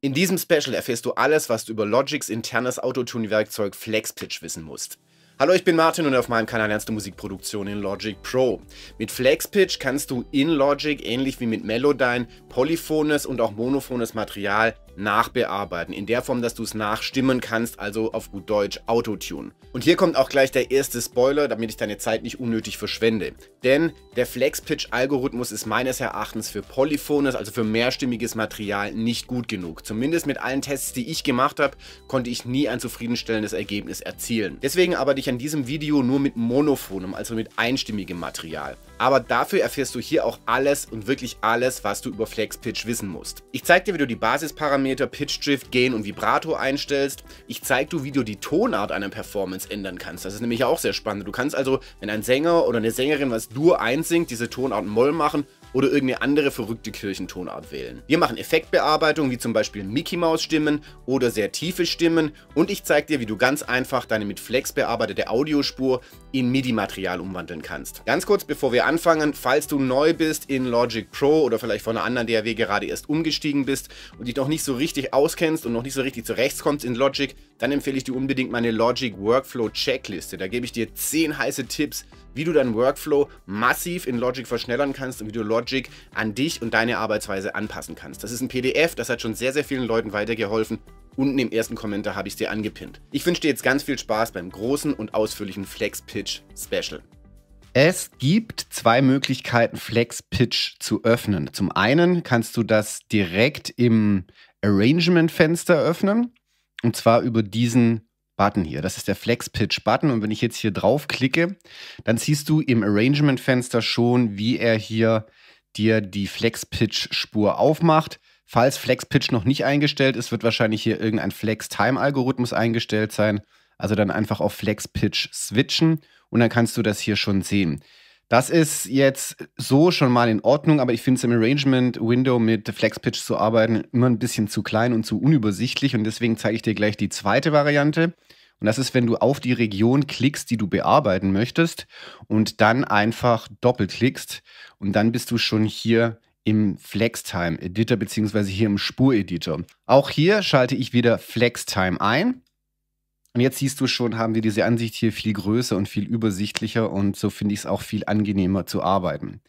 In diesem Special erfährst du alles, was du über Logics internes Autotune-Werkzeug FlexPitch wissen musst. Hallo, ich bin Martin und auf meinem Kanal lernst du Musikproduktion in Logic Pro. Mit FlexPitch kannst du in Logic ähnlich wie mit Melodyne polyphones und auch monophones Material nachbearbeiten. In der Form, dass du es nachstimmen kannst, also auf gut Deutsch Autotune. Und hier kommt auch gleich der erste Spoiler, damit ich deine Zeit nicht unnötig verschwende. Denn der Flex-Pitch-Algorithmus ist meines Erachtens für polyphones, also für mehrstimmiges Material, nicht gut genug. Zumindest mit allen Tests, die ich gemacht habe, konnte ich nie ein zufriedenstellendes Ergebnis erzielen. Deswegen arbeite ich an diesem Video nur mit monophonem, also mit einstimmigem Material aber dafür erfährst du hier auch alles und wirklich alles, was du über FlexPitch wissen musst. Ich zeige dir, wie du die Basisparameter Pitch Drift, Gain und Vibrato einstellst. Ich zeige dir, wie du die Tonart einer Performance ändern kannst. Das ist nämlich auch sehr spannend. Du kannst also, wenn ein Sänger oder eine Sängerin was Dur einsingt, diese Tonart Moll machen oder irgendeine andere verrückte Kirchentonart wählen. Wir machen Effektbearbeitung, wie zum Beispiel Mickey Maus Stimmen oder sehr tiefe Stimmen und ich zeige dir, wie du ganz einfach deine mit Flex bearbeitete Audiospur in MIDI-Material umwandeln kannst. Ganz kurz, bevor wir anfangen, falls du neu bist in Logic Pro oder vielleicht von einer anderen DAW gerade erst umgestiegen bist und dich noch nicht so richtig auskennst und noch nicht so richtig zurechtkommst in Logic, dann empfehle ich dir unbedingt meine Logic Workflow Checkliste. Da gebe ich dir 10 heiße Tipps, wie du deinen Workflow massiv in Logic verschnellern kannst und wie du Logic an dich und deine Arbeitsweise anpassen kannst. Das ist ein PDF, das hat schon sehr, sehr vielen Leuten weitergeholfen. Unten im ersten Kommentar habe ich es dir angepinnt. Ich wünsche dir jetzt ganz viel Spaß beim großen und ausführlichen Flex Pitch Special. Es gibt zwei Möglichkeiten, Flex Pitch zu öffnen. Zum einen kannst du das direkt im Arrangement-Fenster öffnen, und zwar über diesen Button hier. Das ist der Flex Pitch Button und wenn ich jetzt hier drauf klicke, dann siehst du im Arrangement Fenster schon, wie er hier dir die Flex Pitch Spur aufmacht. Falls Flex Pitch noch nicht eingestellt ist, wird wahrscheinlich hier irgendein Flex Time Algorithmus eingestellt sein. Also dann einfach auf Flex Pitch switchen und dann kannst du das hier schon sehen. Das ist jetzt so schon mal in Ordnung, aber ich finde es im Arrangement-Window mit Flexpitch zu arbeiten immer ein bisschen zu klein und zu unübersichtlich und deswegen zeige ich dir gleich die zweite Variante. Und das ist, wenn du auf die Region klickst, die du bearbeiten möchtest und dann einfach doppelt klickst und dann bist du schon hier im Flextime Editor bzw. hier im Spureditor. Auch hier schalte ich wieder Flextime ein und jetzt siehst du schon, haben wir diese Ansicht hier viel größer und viel übersichtlicher und so finde ich es auch viel angenehmer zu arbeiten.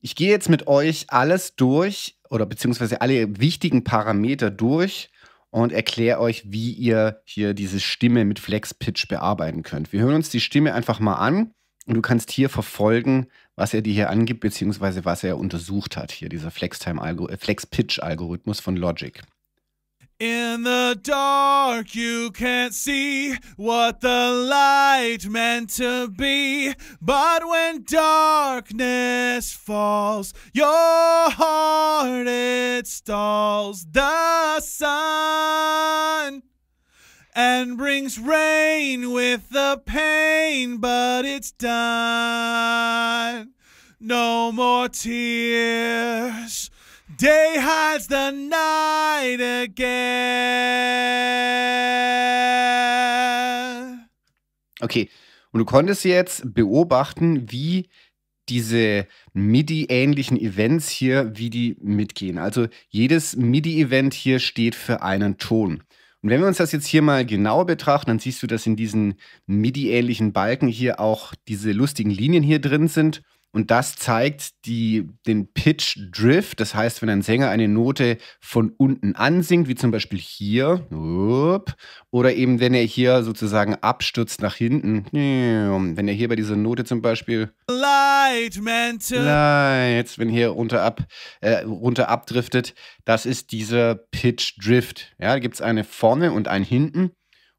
Ich gehe jetzt mit euch alles durch oder beziehungsweise alle wichtigen Parameter durch und erkläre euch, wie ihr hier diese Stimme mit Flex Pitch bearbeiten könnt. Wir hören uns die Stimme einfach mal an und du kannst hier verfolgen, was er dir hier angibt, beziehungsweise was er untersucht hat, hier dieser Flex, äh, Flex Pitch Algorithmus von Logic. In the dark you can't see what the light meant to be But when darkness falls, your heart it stalls The sun and brings rain with the pain But it's done, no more tears Day hides the night again. Okay, und du konntest jetzt beobachten, wie diese MIDI-ähnlichen Events hier, wie die mitgehen. Also jedes MIDI-Event hier steht für einen Ton. Und wenn wir uns das jetzt hier mal genauer betrachten, dann siehst du, dass in diesen MIDI-ähnlichen Balken hier auch diese lustigen Linien hier drin sind. Und das zeigt die, den Pitch Drift. Das heißt, wenn ein Sänger eine Note von unten ansingt, wie zum Beispiel hier, oder eben wenn er hier sozusagen abstürzt nach hinten, wenn er hier bei dieser Note zum Beispiel Light, Mantle. Light wenn hier runter, ab, äh, runter abdriftet, das ist dieser Pitch Drift. Ja, da gibt es eine vorne und ein hinten.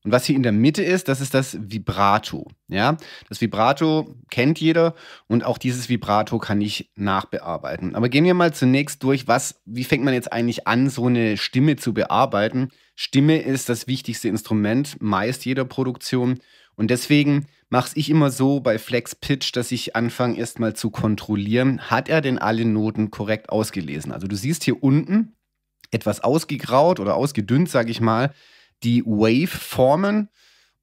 Und was hier in der Mitte ist, das ist das Vibrato. Ja, das Vibrato kennt jeder und auch dieses Vibrato kann ich nachbearbeiten. Aber gehen wir mal zunächst durch, was, wie fängt man jetzt eigentlich an, so eine Stimme zu bearbeiten? Stimme ist das wichtigste Instrument meist jeder Produktion und deswegen mache ich immer so bei Flex Pitch, dass ich anfange erstmal zu kontrollieren, hat er denn alle Noten korrekt ausgelesen? Also du siehst hier unten etwas ausgegraut oder ausgedünnt, sage ich mal die Waveformen.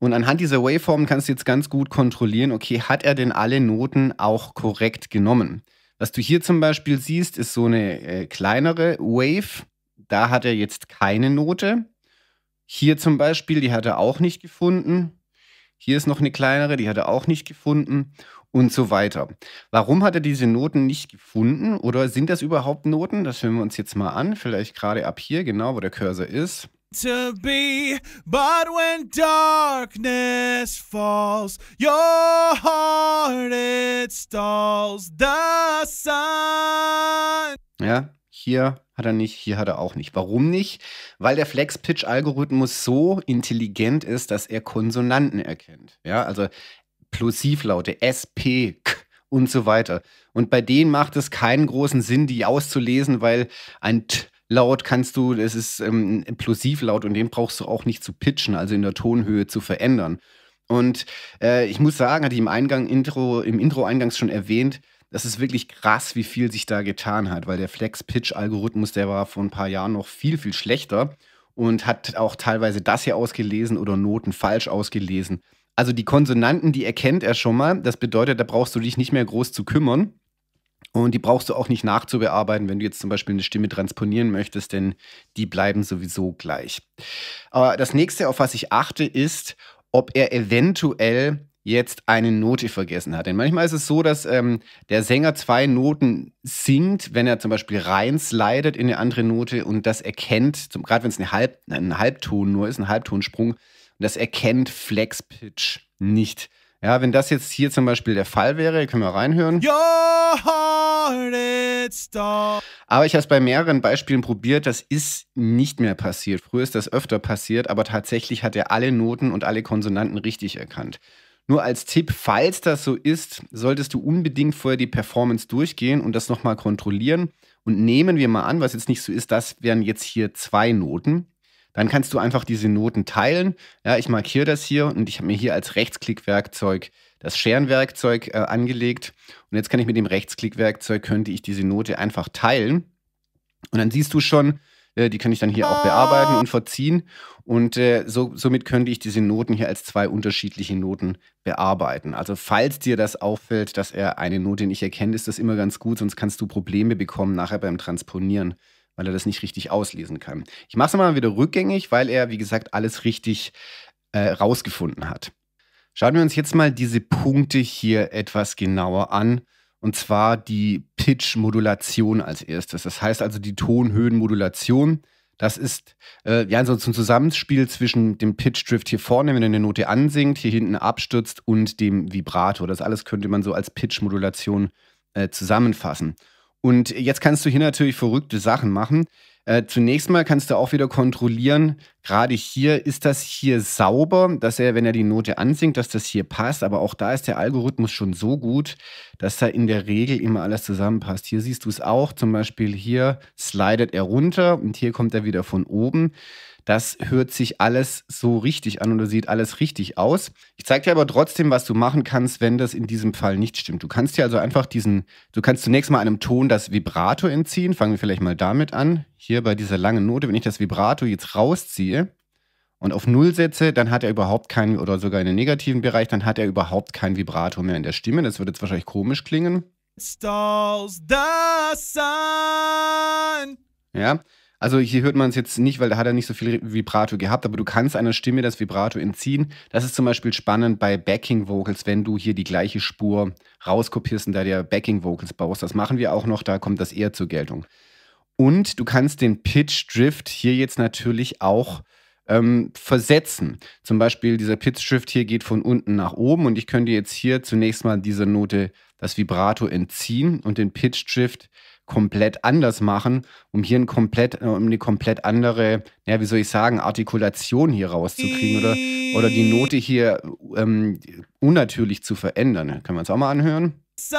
Und anhand dieser Waveformen kannst du jetzt ganz gut kontrollieren, okay, hat er denn alle Noten auch korrekt genommen? Was du hier zum Beispiel siehst, ist so eine äh, kleinere Wave. Da hat er jetzt keine Note. Hier zum Beispiel, die hat er auch nicht gefunden. Hier ist noch eine kleinere, die hat er auch nicht gefunden und so weiter. Warum hat er diese Noten nicht gefunden oder sind das überhaupt Noten? Das hören wir uns jetzt mal an, vielleicht gerade ab hier, genau wo der Cursor ist to be. But when darkness falls, your heart it stalls the sun. Ja, hier hat er nicht, hier hat er auch nicht. Warum nicht? Weil der Flex-Pitch-Algorithmus so intelligent ist, dass er Konsonanten erkennt. Ja, also Plosivlaute, S, P, K und so weiter. Und bei denen macht es keinen großen Sinn, die auszulesen, weil ein T Laut kannst du, es ist ähm, Plosivlaut und den brauchst du auch nicht zu pitchen, also in der Tonhöhe zu verändern. Und äh, ich muss sagen, hatte ich im Eingang Intro, im Intro eingangs schon erwähnt, das ist wirklich krass, wie viel sich da getan hat, weil der Flex-Pitch-Algorithmus, der war vor ein paar Jahren noch viel, viel schlechter und hat auch teilweise das hier ausgelesen oder Noten falsch ausgelesen. Also die Konsonanten, die erkennt er schon mal. Das bedeutet, da brauchst du dich nicht mehr groß zu kümmern. Und die brauchst du auch nicht nachzubearbeiten, wenn du jetzt zum Beispiel eine Stimme transponieren möchtest, denn die bleiben sowieso gleich. Aber das nächste, auf was ich achte, ist, ob er eventuell jetzt eine Note vergessen hat. Denn manchmal ist es so, dass ähm, der Sänger zwei Noten singt, wenn er zum Beispiel reinslidet in eine andere Note und das erkennt, gerade wenn es eine Halb, ein Halbton nur ist, ein Halbtonsprung, und das erkennt Flex Pitch nicht. Ja, wenn das jetzt hier zum Beispiel der Fall wäre, können wir reinhören. Aber ich habe es bei mehreren Beispielen probiert, das ist nicht mehr passiert. Früher ist das öfter passiert, aber tatsächlich hat er alle Noten und alle Konsonanten richtig erkannt. Nur als Tipp, falls das so ist, solltest du unbedingt vorher die Performance durchgehen und das nochmal kontrollieren. Und nehmen wir mal an, was jetzt nicht so ist, das wären jetzt hier zwei Noten. Dann kannst du einfach diese Noten teilen. Ja, ich markiere das hier und ich habe mir hier als Rechtsklickwerkzeug das Scherenwerkzeug äh, angelegt. Und jetzt kann ich mit dem Rechtsklickwerkzeug, könnte ich diese Note einfach teilen. Und dann siehst du schon, äh, die kann ich dann hier auch bearbeiten und verziehen. Und äh, so, somit könnte ich diese Noten hier als zwei unterschiedliche Noten bearbeiten. Also falls dir das auffällt, dass er eine Note nicht erkennt, ist das immer ganz gut, sonst kannst du Probleme bekommen nachher beim Transponieren weil er das nicht richtig auslesen kann. Ich mache es mal wieder rückgängig, weil er, wie gesagt, alles richtig äh, rausgefunden hat. Schauen wir uns jetzt mal diese Punkte hier etwas genauer an. Und zwar die Pitch-Modulation als erstes. Das heißt also die Tonhöhenmodulation. Das ist äh, ja so ein Zusammenspiel zwischen dem Pitch-Drift hier vorne, wenn er eine Note ansingt, hier hinten abstürzt und dem Vibrato. Das alles könnte man so als Pitch-Modulation äh, zusammenfassen. Und jetzt kannst du hier natürlich verrückte Sachen machen. Äh, zunächst mal kannst du auch wieder kontrollieren, gerade hier, ist das hier sauber, dass er, wenn er die Note ansingt, dass das hier passt. Aber auch da ist der Algorithmus schon so gut, dass da in der Regel immer alles zusammenpasst. Hier siehst du es auch, zum Beispiel hier slidet er runter und hier kommt er wieder von oben. Das hört sich alles so richtig an oder sieht alles richtig aus. Ich zeige dir aber trotzdem, was du machen kannst, wenn das in diesem Fall nicht stimmt. Du kannst dir also einfach diesen, du kannst zunächst mal einem Ton das Vibrato entziehen. Fangen wir vielleicht mal damit an. Hier bei dieser langen Note, wenn ich das Vibrato jetzt rausziehe, und auf Null setze, dann hat er überhaupt keinen, oder sogar in den negativen Bereich, dann hat er überhaupt kein Vibrato mehr in der Stimme. Das würde jetzt wahrscheinlich komisch klingen. Stalls the sun. Ja, also hier hört man es jetzt nicht, weil da hat er nicht so viel Vibrato gehabt, aber du kannst einer Stimme das Vibrato entziehen. Das ist zum Beispiel spannend bei Backing Vocals, wenn du hier die gleiche Spur rauskopierst und da dir Backing Vocals baust. Das machen wir auch noch, da kommt das eher zur Geltung. Und du kannst den Pitch Drift hier jetzt natürlich auch ähm, versetzen. Zum Beispiel dieser Pitch Drift hier geht von unten nach oben und ich könnte jetzt hier zunächst mal dieser Note das Vibrato entziehen und den Pitch Drift komplett anders machen, um hier ein komplett, äh, um eine komplett andere, ja, wie soll ich sagen, Artikulation hier rauszukriegen oder, oder die Note hier ähm, unnatürlich zu verändern. Können wir uns auch mal anhören? Sun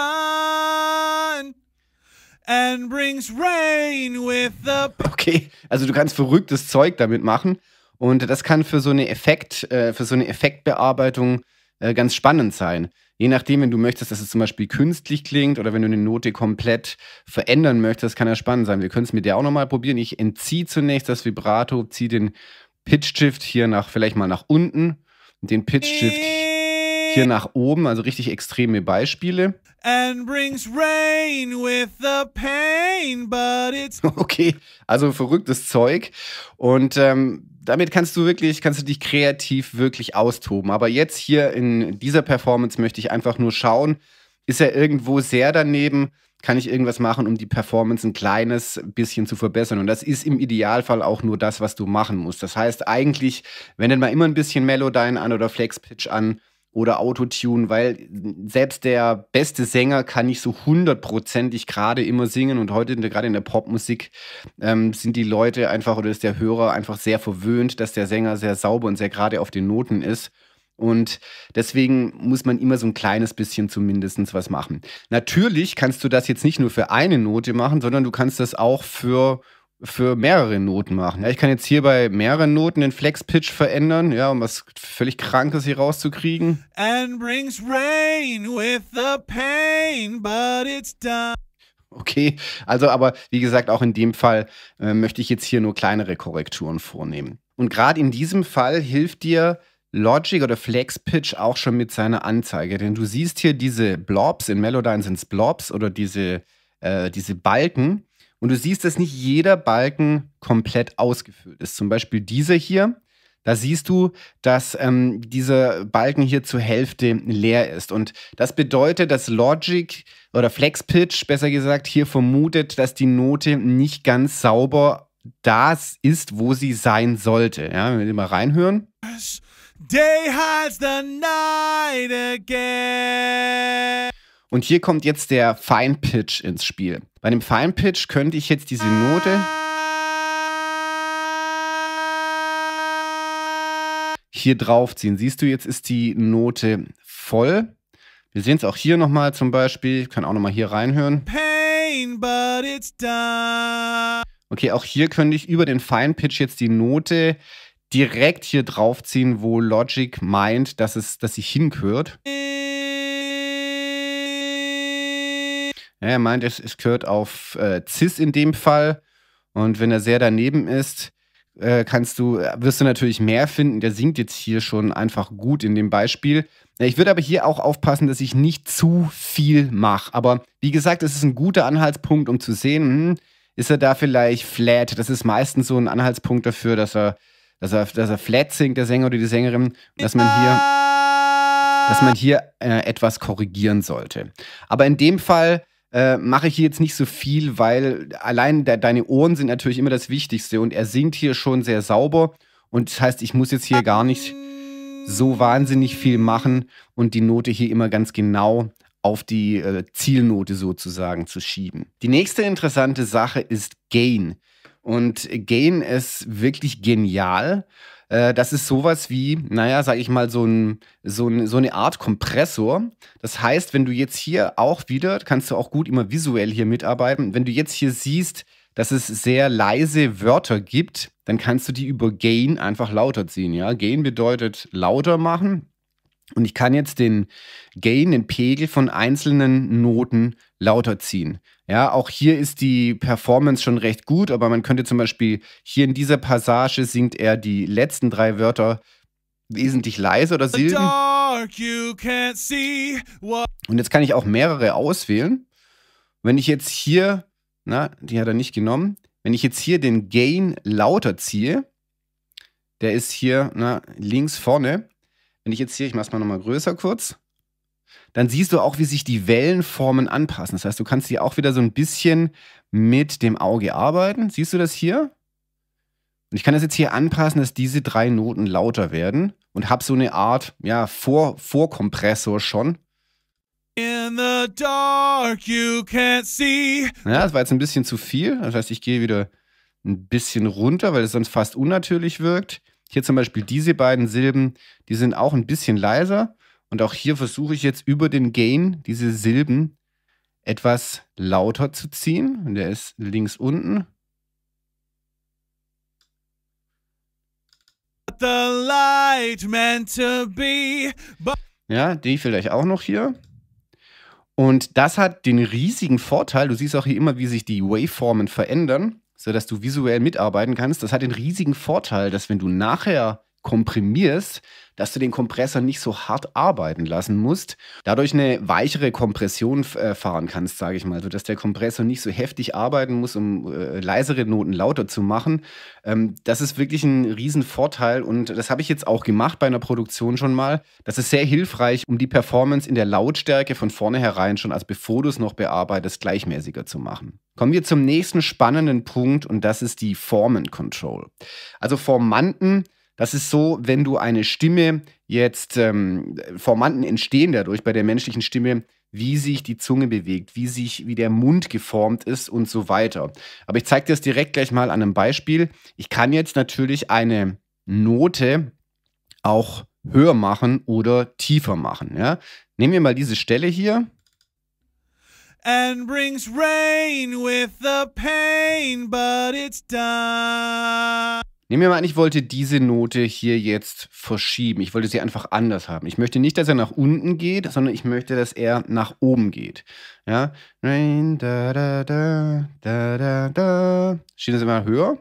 and brings rain with the okay, also du kannst verrücktes Zeug damit machen und das kann für so eine Effekt, äh, für so eine Effektbearbeitung äh, ganz spannend sein. Je nachdem, wenn du möchtest, dass es zum Beispiel künstlich klingt oder wenn du eine Note komplett verändern möchtest, kann er spannend sein. Wir können es mit der auch nochmal probieren. Ich entziehe zunächst das Vibrato, ziehe den Pitch Shift hier nach, vielleicht mal nach unten und den Pitch Shift hier nach oben, also richtig extreme Beispiele. Pain, okay, also verrücktes Zeug. Und ähm, damit kannst du wirklich, kannst du dich kreativ wirklich austoben. Aber jetzt hier in dieser Performance möchte ich einfach nur schauen, ist er irgendwo sehr daneben? Kann ich irgendwas machen, um die Performance ein kleines bisschen zu verbessern? Und das ist im Idealfall auch nur das, was du machen musst. Das heißt eigentlich, wende mal immer ein bisschen Melodyne an oder Flex Pitch an oder Autotune, weil selbst der beste Sänger kann nicht so hundertprozentig gerade immer singen und heute gerade in der Popmusik ähm, sind die Leute einfach oder ist der Hörer einfach sehr verwöhnt, dass der Sänger sehr sauber und sehr gerade auf den Noten ist. Und deswegen muss man immer so ein kleines bisschen zumindest was machen. Natürlich kannst du das jetzt nicht nur für eine Note machen, sondern du kannst das auch für für mehrere Noten machen. Ja, ich kann jetzt hier bei mehreren Noten den Flex-Pitch verändern, ja, um was völlig Krankes hier rauszukriegen. And brings rain with the pain, but it's done. Okay, also aber wie gesagt, auch in dem Fall äh, möchte ich jetzt hier nur kleinere Korrekturen vornehmen. Und gerade in diesem Fall hilft dir Logic oder Flex-Pitch auch schon mit seiner Anzeige, denn du siehst hier diese Blobs, in Melodyne sind es Blobs oder diese, äh, diese Balken und du siehst, dass nicht jeder Balken komplett ausgefüllt ist. Zum Beispiel dieser hier. Da siehst du, dass ähm, dieser Balken hier zur Hälfte leer ist. Und das bedeutet, dass Logic oder Flexpitch, besser gesagt, hier vermutet, dass die Note nicht ganz sauber das ist, wo sie sein sollte. Ja, wenn wir den mal reinhören. Day has the night again. Und hier kommt jetzt der Fine Pitch ins Spiel. Bei dem Fine Pitch könnte ich jetzt diese Note hier draufziehen. Siehst du, jetzt ist die Note voll. Wir sehen es auch hier nochmal zum Beispiel. Ich kann auch nochmal hier reinhören. Pain, but it's done. Okay, auch hier könnte ich über den Fine Pitch jetzt die Note direkt hier draufziehen, wo Logic meint, dass, es, dass sie hingehört. It Ja, er meint, es, es gehört auf äh, CIS in dem Fall. Und wenn er sehr daneben ist, äh, kannst du, äh, wirst du natürlich mehr finden. Der singt jetzt hier schon einfach gut in dem Beispiel. Ich würde aber hier auch aufpassen, dass ich nicht zu viel mache. Aber wie gesagt, es ist ein guter Anhaltspunkt, um zu sehen, hm, ist er da vielleicht flat? Das ist meistens so ein Anhaltspunkt dafür, dass er, dass er, dass er flat singt, der Sänger oder die Sängerin, dass man hier, dass man hier äh, etwas korrigieren sollte. Aber in dem Fall äh, mache ich hier jetzt nicht so viel, weil allein de deine Ohren sind natürlich immer das Wichtigste und er singt hier schon sehr sauber und das heißt, ich muss jetzt hier gar nicht so wahnsinnig viel machen und die Note hier immer ganz genau auf die äh, Zielnote sozusagen zu schieben. Die nächste interessante Sache ist Gain. Und Gain ist wirklich genial. Äh, das ist sowas wie, naja, sag ich mal, so, ein, so, ein, so eine Art Kompressor. Das heißt, wenn du jetzt hier auch wieder, kannst du auch gut immer visuell hier mitarbeiten, wenn du jetzt hier siehst, dass es sehr leise Wörter gibt, dann kannst du die über Gain einfach lauter ziehen. Ja? Gain bedeutet lauter machen. Und ich kann jetzt den Gain, den Pegel von einzelnen Noten lauter ziehen. Ja, auch hier ist die Performance schon recht gut, aber man könnte zum Beispiel hier in dieser Passage singt er die letzten drei Wörter wesentlich leiser oder silben. Und jetzt kann ich auch mehrere auswählen. Wenn ich jetzt hier, na, die hat er nicht genommen, wenn ich jetzt hier den Gain lauter ziehe, der ist hier na, links vorne. Wenn ich jetzt hier, ich mach's mal nochmal größer kurz, dann siehst du auch, wie sich die Wellenformen anpassen. Das heißt, du kannst hier auch wieder so ein bisschen mit dem Auge arbeiten. Siehst du das hier? Und ich kann das jetzt hier anpassen, dass diese drei Noten lauter werden und habe so eine Art ja, Vor Vorkompressor schon. In the dark you can't see. Ja, das war jetzt ein bisschen zu viel. Das heißt, ich gehe wieder ein bisschen runter, weil es sonst fast unnatürlich wirkt. Hier zum Beispiel diese beiden Silben, die sind auch ein bisschen leiser. Und auch hier versuche ich jetzt über den Gain diese Silben etwas lauter zu ziehen. Und der ist links unten. Ja, die vielleicht auch noch hier. Und das hat den riesigen Vorteil, du siehst auch hier immer, wie sich die Waveformen verändern, sodass du visuell mitarbeiten kannst. Das hat den riesigen Vorteil, dass wenn du nachher komprimierst, dass du den Kompressor nicht so hart arbeiten lassen musst, dadurch eine weichere Kompression äh, fahren kannst, sage ich mal, sodass der Kompressor nicht so heftig arbeiten muss, um äh, leisere Noten lauter zu machen. Ähm, das ist wirklich ein Riesenvorteil und das habe ich jetzt auch gemacht bei einer Produktion schon mal. Das ist sehr hilfreich, um die Performance in der Lautstärke von vornherein schon, als bevor du es noch bearbeitest, gleichmäßiger zu machen. Kommen wir zum nächsten spannenden Punkt und das ist die Formen Control. Also Formanten das ist so, wenn du eine Stimme jetzt ähm, Formanten entstehen dadurch bei der menschlichen Stimme, wie sich die Zunge bewegt, wie sich, wie der Mund geformt ist und so weiter. Aber ich zeige dir das direkt gleich mal an einem Beispiel. Ich kann jetzt natürlich eine Note auch höher machen oder tiefer machen. Ja? Nehmen wir mal diese Stelle hier. And brings rain with the pain, but it's done. Nehmen wir mal an, ich wollte diese Note hier jetzt verschieben. Ich wollte sie einfach anders haben. Ich möchte nicht, dass er nach unten geht, sondern ich möchte, dass er nach oben geht. Ja? Rain, da, da, da, da, da, da. Stehen das immer höher?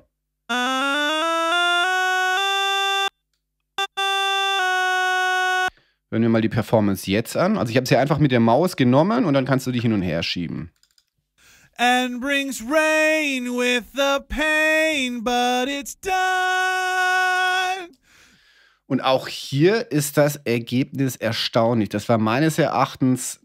Hören wir mal die Performance jetzt an. Also ich habe sie einfach mit der Maus genommen und dann kannst du die hin und her schieben and brings rain with the pain, but it's done. Und auch hier ist das Ergebnis erstaunlich. Das war meines Erachtens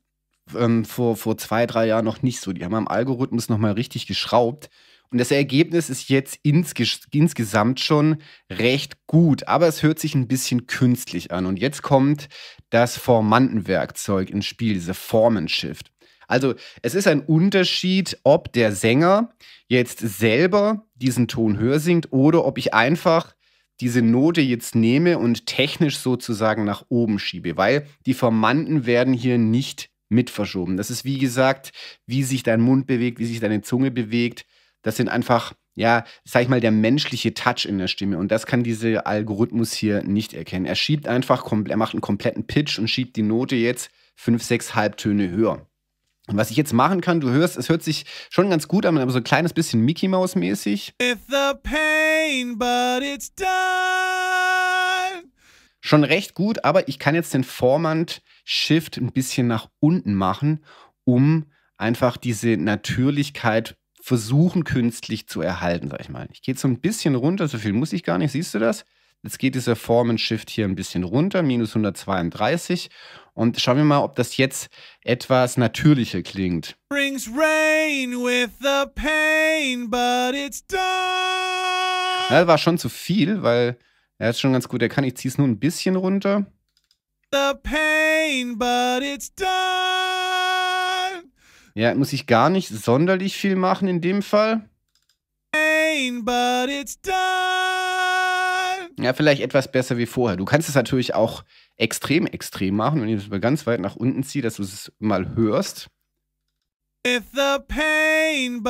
ähm, vor, vor zwei, drei Jahren noch nicht so. Die haben am Algorithmus nochmal richtig geschraubt. Und das Ergebnis ist jetzt insges insgesamt schon recht gut, aber es hört sich ein bisschen künstlich an. Und jetzt kommt das Formantenwerkzeug ins Spiel, diese Formenshift. Also es ist ein Unterschied, ob der Sänger jetzt selber diesen Ton höher singt oder ob ich einfach diese Note jetzt nehme und technisch sozusagen nach oben schiebe, weil die Formanten werden hier nicht mit verschoben. Das ist wie gesagt, wie sich dein Mund bewegt, wie sich deine Zunge bewegt. Das sind einfach, ja, sag ich mal, der menschliche Touch in der Stimme. Und das kann dieser Algorithmus hier nicht erkennen. Er schiebt einfach, er macht einen kompletten Pitch und schiebt die Note jetzt fünf, sechs Halbtöne höher. Was ich jetzt machen kann, du hörst, es hört sich schon ganz gut an, aber so ein kleines bisschen Mickey Mouse mäßig. Pain, schon recht gut, aber ich kann jetzt den Vormand Shift ein bisschen nach unten machen, um einfach diese Natürlichkeit versuchen künstlich zu erhalten, sag ich mal. Ich gehe so ein bisschen runter, so viel muss ich gar nicht, siehst du das? Jetzt geht dieser Formenshift hier ein bisschen runter, minus 132. Und schauen wir mal, ob das jetzt etwas natürlicher klingt. Brings rain with the pain, but it's done. Ja, war schon zu viel, weil er ist schon ganz gut. Er kann, ich ziehe es nur ein bisschen runter. The pain, but it's done. Ja, muss ich gar nicht sonderlich viel machen in dem Fall. Pain, but it's done. Ja, vielleicht etwas besser wie vorher. Du kannst es natürlich auch extrem, extrem machen, wenn ich es mal ganz weit nach unten ziehe, dass du es mal hörst. Pain,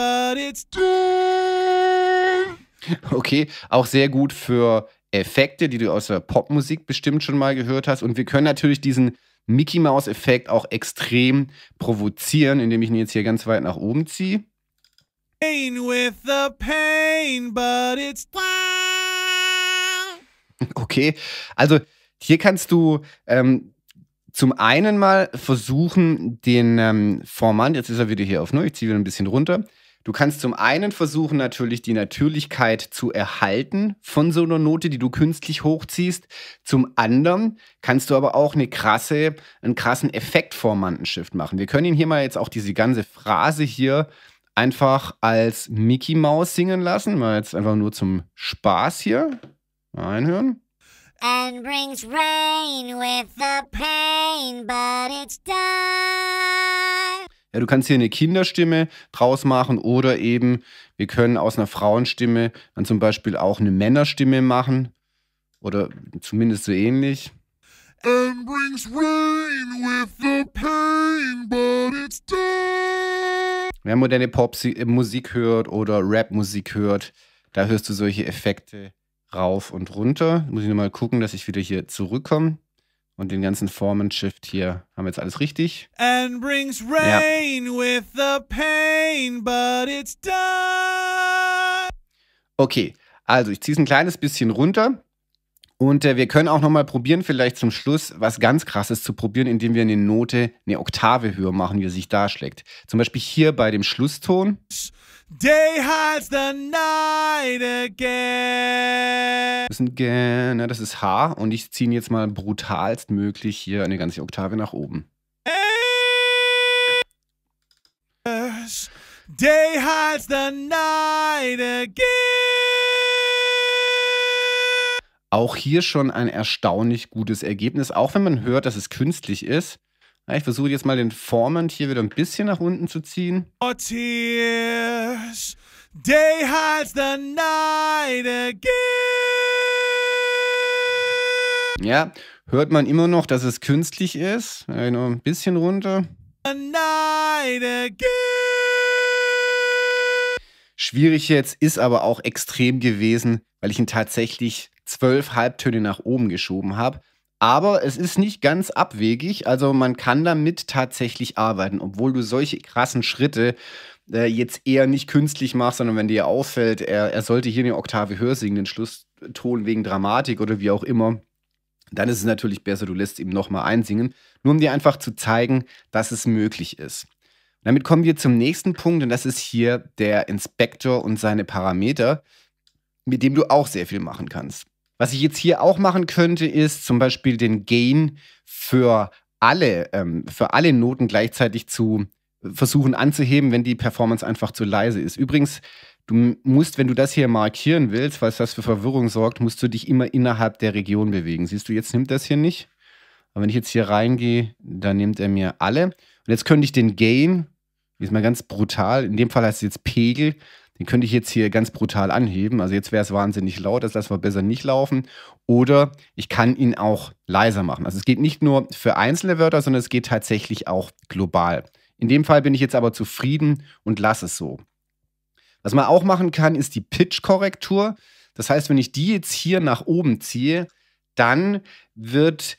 okay, auch sehr gut für Effekte, die du aus der Popmusik bestimmt schon mal gehört hast. Und wir können natürlich diesen Mickey Mouse-Effekt auch extrem provozieren, indem ich ihn jetzt hier ganz weit nach oben ziehe. Pain with the pain, but it's time. Okay, also hier kannst du ähm, zum einen mal versuchen, den ähm, Formant, jetzt ist er wieder hier auf Null, ich ziehe wieder ein bisschen runter. Du kannst zum einen versuchen, natürlich die Natürlichkeit zu erhalten von so einer Note, die du künstlich hochziehst. Zum anderen kannst du aber auch eine krasse, einen krassen Effektformantenshift machen. Wir können ihn hier mal jetzt auch diese ganze Phrase hier einfach als Mickey Mouse singen lassen. Mal jetzt einfach nur zum Spaß hier. Einhören. And brings rain with the pain, but it's time. Ja, du kannst hier eine Kinderstimme draus machen oder eben, wir können aus einer Frauenstimme dann zum Beispiel auch eine Männerstimme machen oder zumindest so ähnlich. And brings rain with the pain, but it's time. Wenn moderne Popmusik hört oder Rap-Musik hört, da hörst du solche Effekte rauf und runter. muss ich nochmal gucken, dass ich wieder hier zurückkomme. Und den ganzen Formen-Shift hier haben wir jetzt alles richtig. And brings rain ja. with the pain, but it's done. Okay, also ich ziehe es ein kleines bisschen runter. Und äh, wir können auch nochmal probieren, vielleicht zum Schluss was ganz Krasses zu probieren, indem wir eine Note, eine Oktave höher machen, wie er sich darschlägt. Zum Beispiel hier bei dem Schlusston. Psst. Day hides the night again. Das sind again, das ist H und ich ziehe jetzt mal brutalst möglich hier eine ganze Oktave nach oben. Day hides the night again. Auch hier schon ein erstaunlich gutes Ergebnis, auch wenn man hört, dass es künstlich ist. Ja, ich versuche jetzt mal den Formant hier wieder ein bisschen nach unten zu ziehen. Oh, day hides the night again. Ja, hört man immer noch, dass es künstlich ist. Ja, noch genau, ein bisschen runter. The night again. Schwierig jetzt ist aber auch extrem gewesen, weil ich ihn tatsächlich zwölf Halbtöne nach oben geschoben habe. Aber es ist nicht ganz abwegig. Also man kann damit tatsächlich arbeiten, obwohl du solche krassen Schritte äh, jetzt eher nicht künstlich machst, sondern wenn dir auffällt, er, er sollte hier eine Oktave höher singen, den Schlusston wegen Dramatik oder wie auch immer, dann ist es natürlich besser, du lässt ihm nochmal einsingen, nur um dir einfach zu zeigen, dass es möglich ist. damit kommen wir zum nächsten Punkt und das ist hier der Inspektor und seine Parameter, mit dem du auch sehr viel machen kannst. Was ich jetzt hier auch machen könnte, ist zum Beispiel den Gain für alle, ähm, für alle Noten gleichzeitig zu versuchen anzuheben, wenn die Performance einfach zu leise ist. Übrigens, du musst, wenn du das hier markieren willst, weil das für Verwirrung sorgt, musst du dich immer innerhalb der Region bewegen. Siehst du, jetzt nimmt das hier nicht. Aber wenn ich jetzt hier reingehe, dann nimmt er mir alle. Und jetzt könnte ich den Gain, ist mal ganz brutal, in dem Fall heißt es jetzt Pegel, den könnte ich jetzt hier ganz brutal anheben. Also jetzt wäre es wahnsinnig laut, das lassen wir besser nicht laufen. Oder ich kann ihn auch leiser machen. Also es geht nicht nur für einzelne Wörter, sondern es geht tatsächlich auch global. In dem Fall bin ich jetzt aber zufrieden und lasse es so. Was man auch machen kann, ist die Pitch-Korrektur. Das heißt, wenn ich die jetzt hier nach oben ziehe, dann wird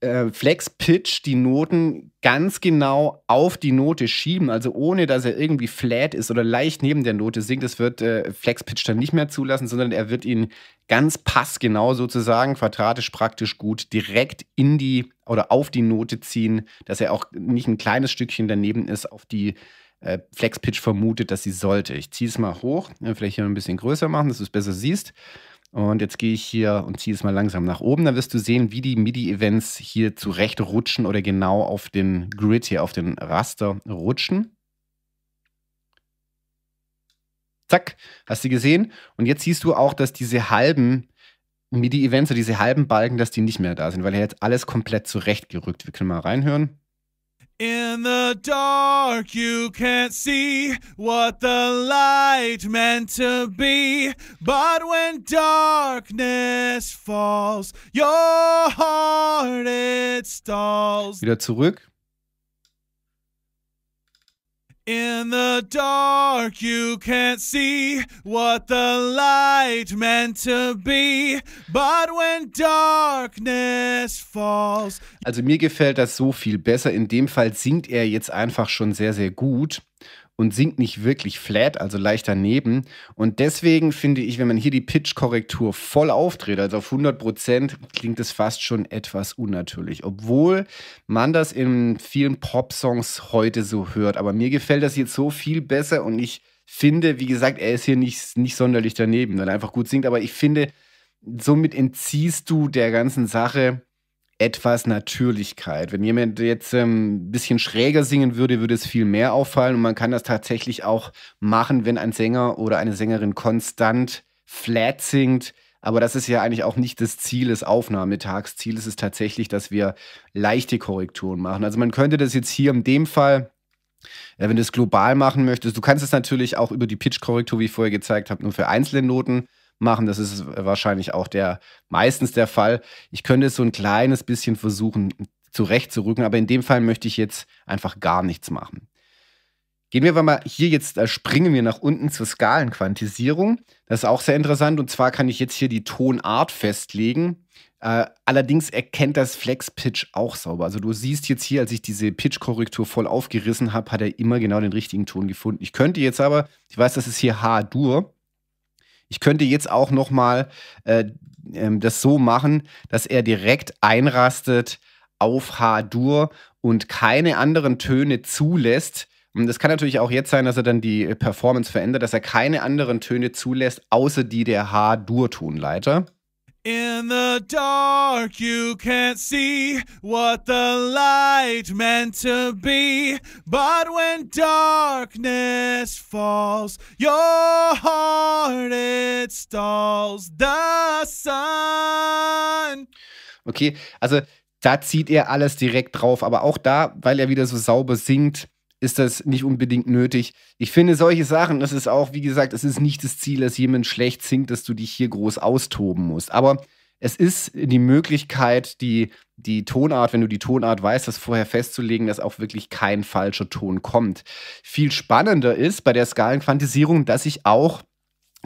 äh, Flex-Pitch die Noten ganz genau auf die Note schieben, also ohne dass er irgendwie flat ist oder leicht neben der Note singt. Das wird äh, Flex-Pitch dann nicht mehr zulassen, sondern er wird ihn ganz passgenau sozusagen, quadratisch praktisch gut, direkt in die oder auf die Note ziehen, dass er auch nicht ein kleines Stückchen daneben ist auf die äh, Flex-Pitch vermutet, dass sie sollte. Ich ziehe es mal hoch, ne, vielleicht hier ein bisschen größer machen, dass du es besser siehst. Und jetzt gehe ich hier und ziehe es mal langsam nach oben. Dann wirst du sehen, wie die MIDI-Events hier zurecht rutschen oder genau auf den Grid hier, auf den Raster rutschen. Zack, hast du gesehen. Und jetzt siehst du auch, dass diese halben MIDI-Events, diese halben Balken, dass die nicht mehr da sind, weil hier jetzt alles komplett zurechtgerückt. Wir können mal reinhören. In the dark you can't see what the light meant to be But when darkness falls, your heart it stalls Wieder zurück In the dark, you can't see what the light meant to be, but when darkness falls. Also mir gefällt das so viel besser. In dem Fall singt er jetzt einfach schon sehr, sehr gut und singt nicht wirklich flat, also leicht daneben. Und deswegen finde ich, wenn man hier die Pitch-Korrektur voll aufdreht, also auf 100 Prozent, klingt es fast schon etwas unnatürlich. Obwohl man das in vielen Pop-Songs heute so hört. Aber mir gefällt das jetzt so viel besser und ich finde, wie gesagt, er ist hier nicht, nicht sonderlich daneben, weil er einfach gut singt. Aber ich finde, somit entziehst du der ganzen Sache etwas Natürlichkeit. Wenn jemand jetzt ähm, ein bisschen schräger singen würde, würde es viel mehr auffallen. Und man kann das tatsächlich auch machen, wenn ein Sänger oder eine Sängerin konstant flat singt. Aber das ist ja eigentlich auch nicht das Ziel des Aufnahmetags. Ziel ist es tatsächlich, dass wir leichte Korrekturen machen. Also man könnte das jetzt hier in dem Fall ja, äh, wenn du es global machen möchtest, du kannst es natürlich auch über die Pitch-Korrektur, wie ich vorher gezeigt habe, nur für einzelne Noten machen. Das ist wahrscheinlich auch der meistens der Fall. Ich könnte es so ein kleines bisschen versuchen zurechtzurücken, aber in dem Fall möchte ich jetzt einfach gar nichts machen. Gehen wir aber mal hier jetzt, äh, springen wir nach unten zur Skalenquantisierung. Das ist auch sehr interessant und zwar kann ich jetzt hier die Tonart festlegen. Äh, allerdings erkennt das Flex Pitch auch sauber. Also du siehst jetzt hier, als ich diese Pitch-Korrektur voll aufgerissen habe, hat er immer genau den richtigen Ton gefunden. Ich könnte jetzt aber, ich weiß, das ist hier H-Dur, ich könnte jetzt auch noch mal äh, ähm, das so machen, dass er direkt einrastet auf H-Dur und keine anderen Töne zulässt. Und das kann natürlich auch jetzt sein, dass er dann die äh, Performance verändert, dass er keine anderen Töne zulässt, außer die der H-Dur-Tonleiter. In the dark, you can't see what the light meant to be. But when darkness falls, your heart it stalls the sun. Okay, also da zieht er alles direkt drauf, aber auch da, weil er wieder so sauber singt, ist das nicht unbedingt nötig. Ich finde solche Sachen, das ist auch, wie gesagt, es ist nicht das Ziel, dass jemand schlecht singt, dass du dich hier groß austoben musst. Aber es ist die Möglichkeit, die, die Tonart, wenn du die Tonart weißt, das vorher festzulegen, dass auch wirklich kein falscher Ton kommt. Viel spannender ist bei der Skalenquantisierung, dass ich auch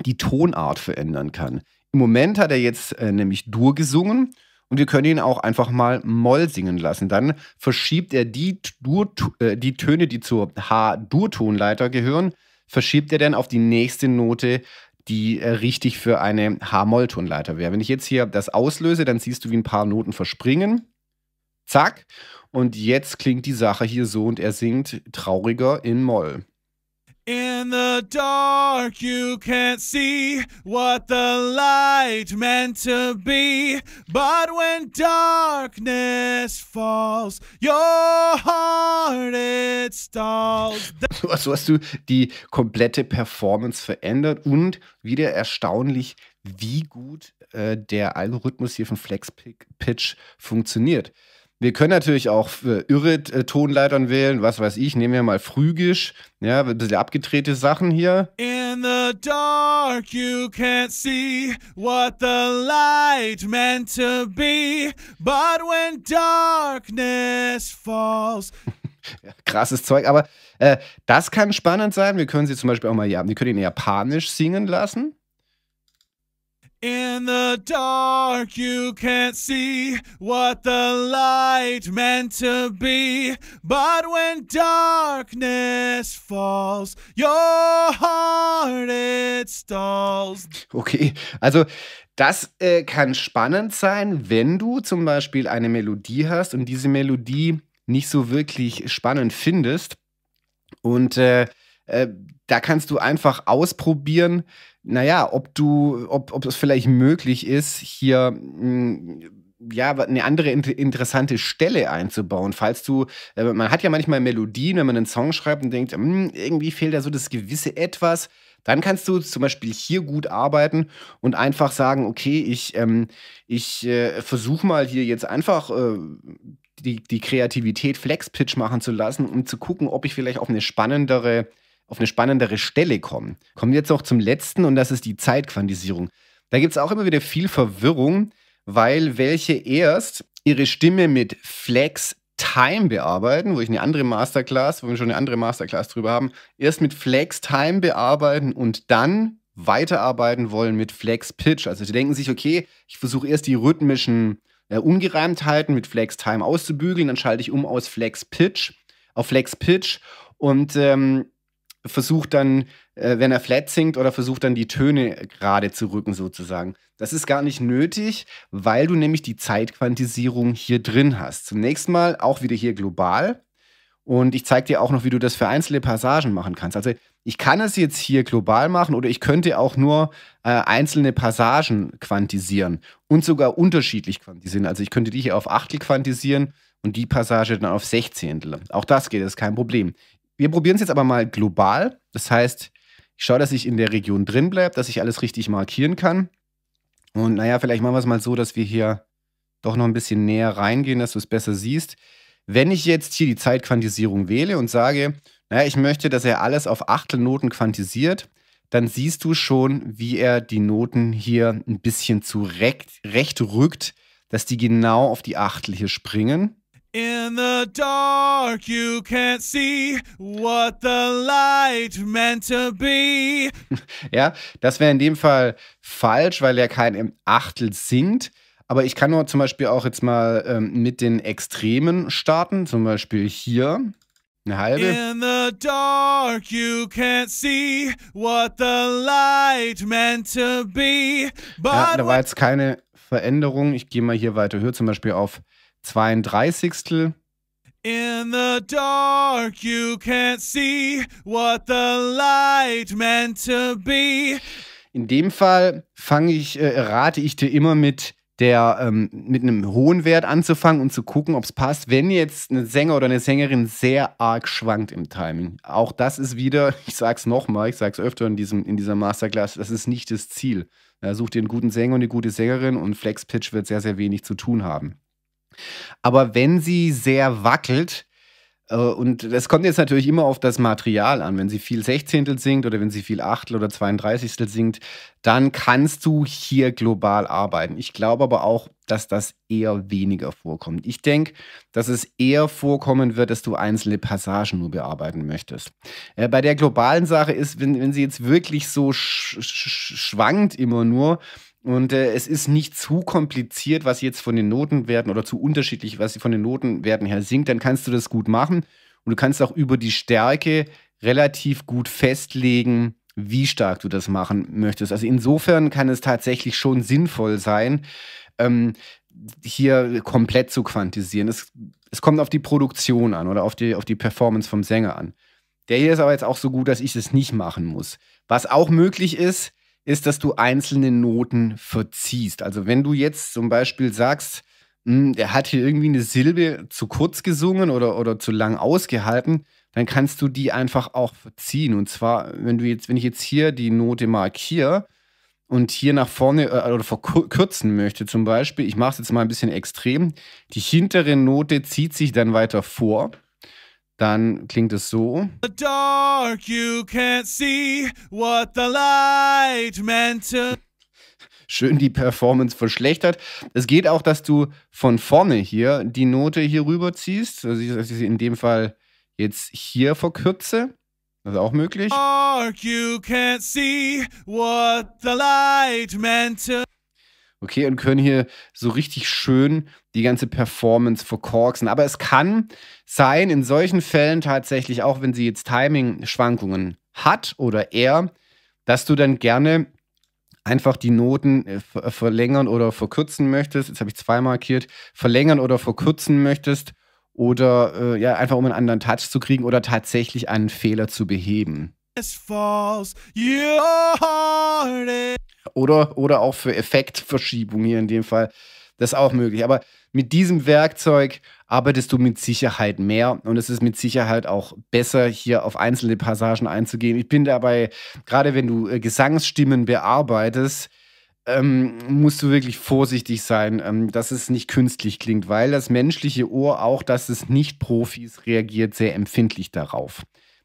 die Tonart verändern kann. Im Moment hat er jetzt äh, nämlich Dur gesungen und wir können ihn auch einfach mal Moll singen lassen. Dann verschiebt er die, Dur, äh, die Töne, die zur H-Dur-Tonleiter gehören, verschiebt er dann auf die nächste Note, die äh, richtig für eine H-Moll-Tonleiter wäre. Wenn ich jetzt hier das auslöse, dann siehst du, wie ein paar Noten verspringen. Zack. Und jetzt klingt die Sache hier so und er singt trauriger in Moll. In the dark, you can't see what the light meant to be. But when darkness falls, your heart it stalls. So also hast du die komplette Performance verändert und wieder erstaunlich, wie gut äh, der Algorithmus hier von Flex Pitch funktioniert. Wir können natürlich auch äh, irre äh, Tonleitern wählen, was weiß ich, nehmen wir mal Phrygisch, ja, ein bisschen abgedrehte Sachen hier. In the dark you can't see what the light meant to be, but when darkness falls. Krasses Zeug, aber äh, das kann spannend sein. Wir können sie zum Beispiel auch mal, ja, wir können ihn japanisch singen lassen. In the dark, you can't see what the light meant to be. But when darkness falls, your heart it stalls. Okay, also das äh, kann spannend sein, wenn du zum Beispiel eine Melodie hast und diese Melodie nicht so wirklich spannend findest. Und äh, äh, da kannst du einfach ausprobieren, naja, ob du, ob, ob es vielleicht möglich ist, hier mh, mm, ja, eine andere interessante Stelle einzubauen. Falls du, äh, man hat ja manchmal Melodien, wenn man einen Song schreibt und denkt, hm, irgendwie fehlt da so das gewisse Etwas, dann kannst du zum Beispiel hier gut arbeiten und einfach sagen, okay, ich, ähm, ich äh, versuche mal hier jetzt einfach äh, die, die Kreativität Flex-Pitch machen zu lassen, um zu gucken, ob ich vielleicht auf eine spannendere auf eine spannendere Stelle kommen. Kommen wir jetzt auch zum letzten und das ist die Zeitquantisierung. Da gibt es auch immer wieder viel Verwirrung, weil welche erst ihre Stimme mit Flex Time bearbeiten, wo ich eine andere Masterclass, wo wir schon eine andere Masterclass drüber haben, erst mit Flex Time bearbeiten und dann weiterarbeiten wollen mit Flex Pitch. Also sie denken sich, okay, ich versuche erst die rhythmischen äh, Ungereimtheiten mit Flex Time auszubügeln, dann schalte ich um aus Flex Pitch auf Flex Pitch und ähm, versucht dann, äh, wenn er flat singt oder versucht dann die Töne gerade zu rücken sozusagen. Das ist gar nicht nötig, weil du nämlich die Zeitquantisierung hier drin hast. Zunächst Mal auch wieder hier global. Und ich zeige dir auch noch, wie du das für einzelne Passagen machen kannst. Also ich kann es jetzt hier global machen oder ich könnte auch nur äh, einzelne Passagen quantisieren und sogar unterschiedlich quantisieren. Also ich könnte die hier auf Achtel quantisieren und die Passage dann auf Sechzehntel. Auch das geht, das ist kein Problem. Wir probieren es jetzt aber mal global. Das heißt, ich schaue, dass ich in der Region drin bleibe, dass ich alles richtig markieren kann. Und naja, vielleicht machen wir es mal so, dass wir hier doch noch ein bisschen näher reingehen, dass du es besser siehst. Wenn ich jetzt hier die Zeitquantisierung wähle und sage, naja, ich möchte, dass er alles auf Achtelnoten quantisiert, dann siehst du schon, wie er die Noten hier ein bisschen zurecht rückt, dass die genau auf die Achtel hier springen. In the dark, you can't see what the light meant to be. Ja, das wäre in dem Fall falsch, weil er kein Achtel singt. Aber ich kann nur zum Beispiel auch jetzt mal ähm, mit den Extremen starten. Zum Beispiel hier. Eine halbe. In the dark you can't see what the light meant to be. ja, da war jetzt keine Veränderung. Ich gehe mal hier weiter. Hör zum Beispiel auf 32. In the dark you can't see what the light meant to be. In dem Fall fange ich, äh, rate ich dir immer mit der ähm, mit einem hohen Wert anzufangen und zu gucken, ob es passt. Wenn jetzt ein Sänger oder eine Sängerin sehr arg schwankt im Timing, auch das ist wieder, ich sag's nochmal, ich sag's öfter in diesem in dieser Masterclass, das ist nicht das Ziel. Ja, such dir einen guten Sänger und eine gute Sängerin und Flex Pitch wird sehr sehr wenig zu tun haben. Aber wenn sie sehr wackelt, äh, und das kommt jetzt natürlich immer auf das Material an. Wenn sie viel Sechzehntel singt oder wenn sie viel Achtel oder Zweiunddreißigstel singt, dann kannst du hier global arbeiten. Ich glaube aber auch, dass das eher weniger vorkommt. Ich denke, dass es eher vorkommen wird, dass du einzelne Passagen nur bearbeiten möchtest. Äh, bei der globalen Sache ist, wenn, wenn sie jetzt wirklich so sch sch schwankt immer nur, und äh, es ist nicht zu kompliziert, was jetzt von den Notenwerten oder zu unterschiedlich, was von den Notenwerten her singt, dann kannst du das gut machen. Und du kannst auch über die Stärke relativ gut festlegen, wie stark du das machen möchtest. Also insofern kann es tatsächlich schon sinnvoll sein, ähm, hier komplett zu quantisieren. Es, es kommt auf die Produktion an oder auf die, auf die Performance vom Sänger an. Der hier ist aber jetzt auch so gut, dass ich das nicht machen muss. Was auch möglich ist, ist, dass du einzelne Noten verziehst. Also wenn du jetzt zum Beispiel sagst, hm, der hat hier irgendwie eine Silbe zu kurz gesungen oder, oder zu lang ausgehalten, dann kannst du die einfach auch verziehen. Und zwar, wenn du jetzt, wenn ich jetzt hier die Note markiere und hier nach vorne äh, oder verkürzen möchte, zum Beispiel, ich mache es jetzt mal ein bisschen extrem, die hintere Note zieht sich dann weiter vor dann klingt es so. Dark, Schön die Performance verschlechtert. Es geht auch, dass du von vorne hier die Note hier rüber ziehst. Also ich, dass ich sie in dem Fall jetzt hier verkürze. Das ist auch möglich. Dark, you can't see what the light meant okay, und können hier so richtig schön die ganze Performance verkorksen. Aber es kann sein, in solchen Fällen tatsächlich, auch wenn sie jetzt Timing-Schwankungen hat oder er, dass du dann gerne einfach die Noten äh, äh, verlängern oder verkürzen möchtest. Jetzt habe ich zwei markiert. Verlängern oder verkürzen möchtest. Oder äh, ja, einfach um einen anderen Touch zu kriegen oder tatsächlich einen Fehler zu beheben as falls you oder, oder auch für Effektverschiebung hier in dem Fall. Das ist auch möglich. Aber mit diesem Werkzeug arbeitest du mit Sicherheit mehr und es ist mit Sicherheit auch besser, hier auf einzelne Passagen einzugehen. Ich bin dabei, gerade wenn du äh, Gesangsstimmen bearbeitest, ähm, musst du wirklich vorsichtig sein, ähm, dass es nicht künstlich klingt, weil das menschliche Ohr, auch dass es nicht Profis reagiert, sehr empfindlich darauf.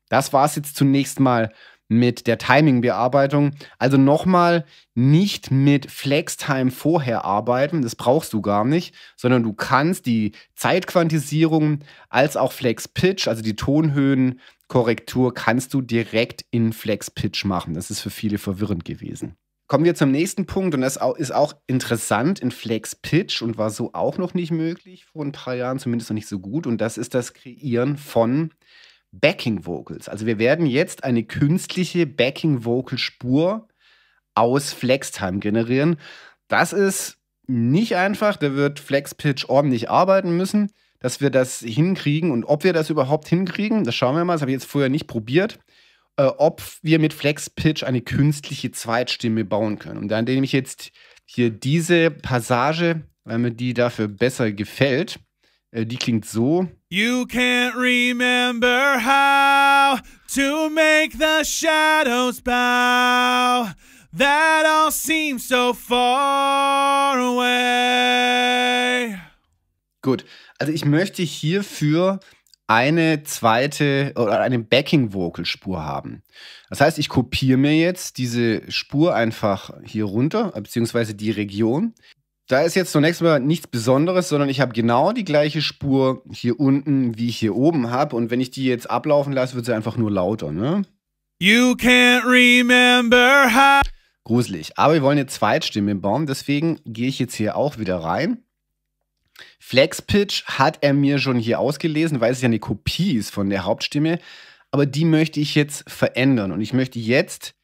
Das war es jetzt zunächst mal mit der Timing-Bearbeitung. Also nochmal, nicht mit Flex-Time vorher arbeiten, das brauchst du gar nicht, sondern du kannst die Zeitquantisierung als auch Flex-Pitch, also die Tonhöhenkorrektur, kannst du direkt in Flex-Pitch machen. Das ist für viele verwirrend gewesen. Kommen wir zum nächsten Punkt und das ist auch interessant in Flex Pitch und war so auch noch nicht möglich vor ein paar Jahren, zumindest noch nicht so gut. Und das ist das Kreieren von Backing Vocals. Also wir werden jetzt eine künstliche Backing Vocal Spur aus Flextime generieren. Das ist nicht einfach, da wird Flex Pitch ordentlich arbeiten müssen, dass wir das hinkriegen und ob wir das überhaupt hinkriegen, das schauen wir mal, das habe ich jetzt vorher nicht probiert, äh, ob wir mit Flex Pitch eine künstliche Zweitstimme bauen können. Und dann nehme ich jetzt hier diese Passage, weil mir die dafür besser gefällt. Äh, die klingt so. You can't remember how to make the shadows bow. That all seems so far away. Gut, also ich möchte hierfür eine zweite oder eine Backing-Vocal-Spur haben. Das heißt, ich kopiere mir jetzt diese Spur einfach hier runter, beziehungsweise die Region, da ist jetzt zunächst mal nichts Besonderes, sondern ich habe genau die gleiche Spur hier unten, wie ich hier oben habe. Und wenn ich die jetzt ablaufen lasse, wird sie einfach nur lauter, ne? You can't remember how. Gruselig. Aber wir wollen eine Zweitstimme bauen, deswegen gehe ich jetzt hier auch wieder rein. Flex Pitch hat er mir schon hier ausgelesen, weil es ja eine Kopie ist von der Hauptstimme. Aber die möchte ich jetzt verändern. Und ich möchte jetzt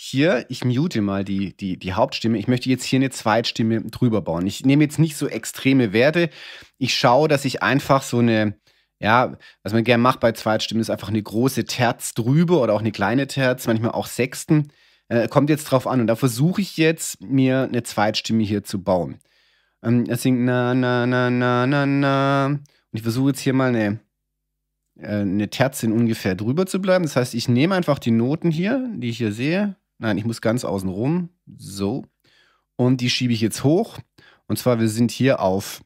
hier, ich mute mal die, die, die Hauptstimme. Ich möchte jetzt hier eine Zweitstimme drüber bauen. Ich nehme jetzt nicht so extreme Werte. Ich schaue, dass ich einfach so eine, ja, was man gerne macht bei Zweitstimmen, ist einfach eine große Terz drüber oder auch eine kleine Terz, manchmal auch Sechsten. Äh, kommt jetzt drauf an. Und da versuche ich jetzt, mir eine Zweitstimme hier zu bauen. Ähm, er singt na, na, na, na, na, na. Und ich versuche jetzt hier mal eine, äh, eine Terz in ungefähr drüber zu bleiben. Das heißt, ich nehme einfach die Noten hier, die ich hier sehe Nein, ich muss ganz außen rum. So. Und die schiebe ich jetzt hoch. Und zwar, wir sind hier auf,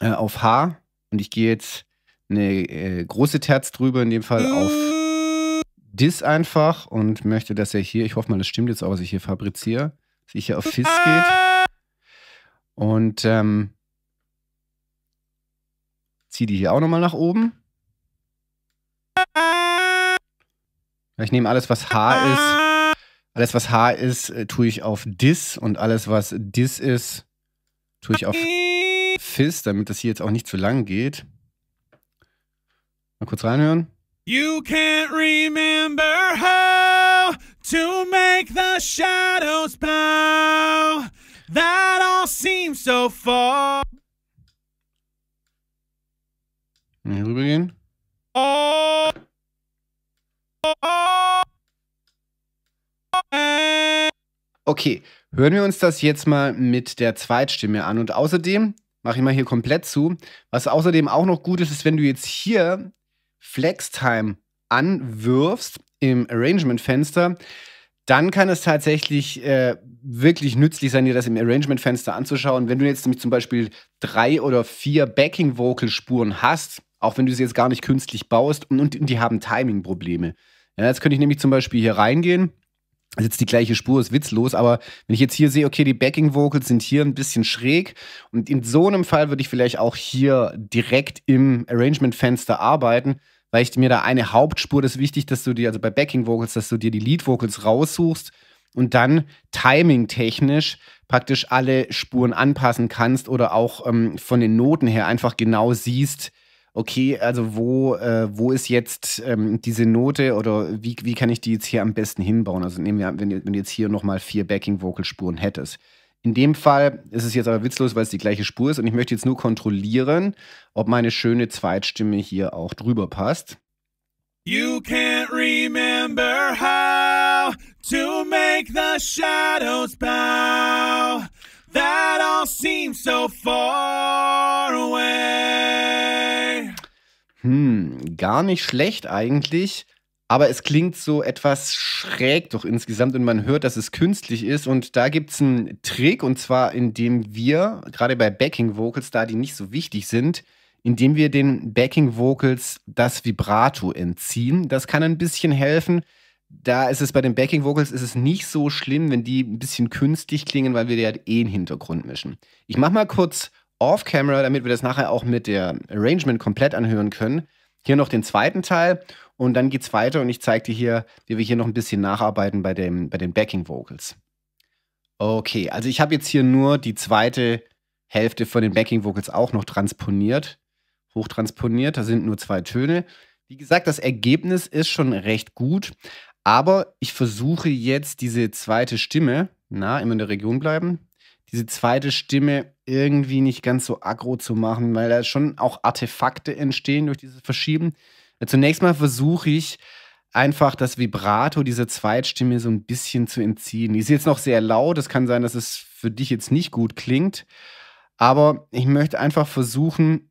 äh, auf H. Und ich gehe jetzt eine äh, große Terz drüber, in dem Fall auf Dis einfach. Und möchte, dass er hier, ich hoffe mal, das stimmt jetzt auch, was ich hier fabriziere, dass ich hier auf Fis geht. Und ähm, ziehe die hier auch nochmal nach oben. Ich nehme alles, was H ist. Alles, was H ist, äh, tue ich auf Dis und alles, was Dis ist, tue ich auf Fis, damit das hier jetzt auch nicht zu lang geht. Mal kurz reinhören. You can't remember how to make the shadows bow. That all seems so far. Rübergehen. Okay, hören wir uns das jetzt mal mit der Zweitstimme an. Und außerdem, mache ich mal hier komplett zu, was außerdem auch noch gut ist, ist, wenn du jetzt hier Flex-Time anwirfst im Arrangement-Fenster, dann kann es tatsächlich äh, wirklich nützlich sein, dir das im Arrangement-Fenster anzuschauen. Wenn du jetzt nämlich zum Beispiel drei oder vier Backing-Vocal-Spuren hast, auch wenn du sie jetzt gar nicht künstlich baust und, und die haben Timing-Probleme. Ja, jetzt könnte ich nämlich zum Beispiel hier reingehen ist jetzt die gleiche Spur, ist witzlos, aber wenn ich jetzt hier sehe, okay, die Backing Vocals sind hier ein bisschen schräg und in so einem Fall würde ich vielleicht auch hier direkt im Arrangement Fenster arbeiten, weil ich mir da eine Hauptspur, das ist wichtig, dass du dir, also bei Backing Vocals, dass du dir die Lead Vocals raussuchst und dann timing-technisch praktisch alle Spuren anpassen kannst oder auch ähm, von den Noten her einfach genau siehst, okay, also wo, äh, wo ist jetzt ähm, diese Note oder wie, wie kann ich die jetzt hier am besten hinbauen? Also nehmen wir an, wenn, wenn du jetzt hier nochmal vier Backing-Vocal-Spuren hättest. In dem Fall ist es jetzt aber witzlos, weil es die gleiche Spur ist und ich möchte jetzt nur kontrollieren, ob meine schöne Zweitstimme hier auch drüber passt. You can't remember how to make the shadows bow. That all seems so far. Hm, gar nicht schlecht eigentlich, aber es klingt so etwas schräg doch insgesamt und man hört, dass es künstlich ist. Und da gibt es einen Trick, und zwar indem wir, gerade bei Backing Vocals, da die nicht so wichtig sind, indem wir den Backing Vocals das Vibrato entziehen. Das kann ein bisschen helfen. Da ist es bei den Backing Vocals ist es nicht so schlimm, wenn die ein bisschen künstlich klingen, weil wir ja halt eh den Hintergrund mischen. Ich mache mal kurz off-camera, damit wir das nachher auch mit der Arrangement komplett anhören können. Hier noch den zweiten Teil und dann geht's weiter und ich zeige dir hier, wie wir hier noch ein bisschen nacharbeiten bei, dem, bei den Backing Vocals. Okay, also ich habe jetzt hier nur die zweite Hälfte von den Backing Vocals auch noch transponiert, hochtransponiert, da sind nur zwei Töne. Wie gesagt, das Ergebnis ist schon recht gut, aber ich versuche jetzt diese zweite Stimme, na, immer in der Region bleiben, diese zweite Stimme irgendwie nicht ganz so aggro zu machen, weil da schon auch Artefakte entstehen durch dieses Verschieben. Zunächst mal versuche ich einfach das Vibrato dieser Zweitstimme so ein bisschen zu entziehen. Die ist jetzt noch sehr laut, es kann sein, dass es für dich jetzt nicht gut klingt, aber ich möchte einfach versuchen,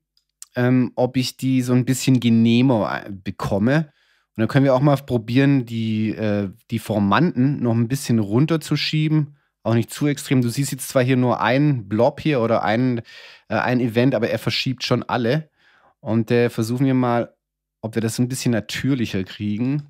ähm, ob ich die so ein bisschen genehmer äh, bekomme. Und dann können wir auch mal probieren, die, äh, die Formanten noch ein bisschen runterzuschieben auch nicht zu extrem. Du siehst jetzt zwar hier nur einen Blob hier oder ein, äh, ein Event, aber er verschiebt schon alle. Und äh, versuchen wir mal, ob wir das ein bisschen natürlicher kriegen.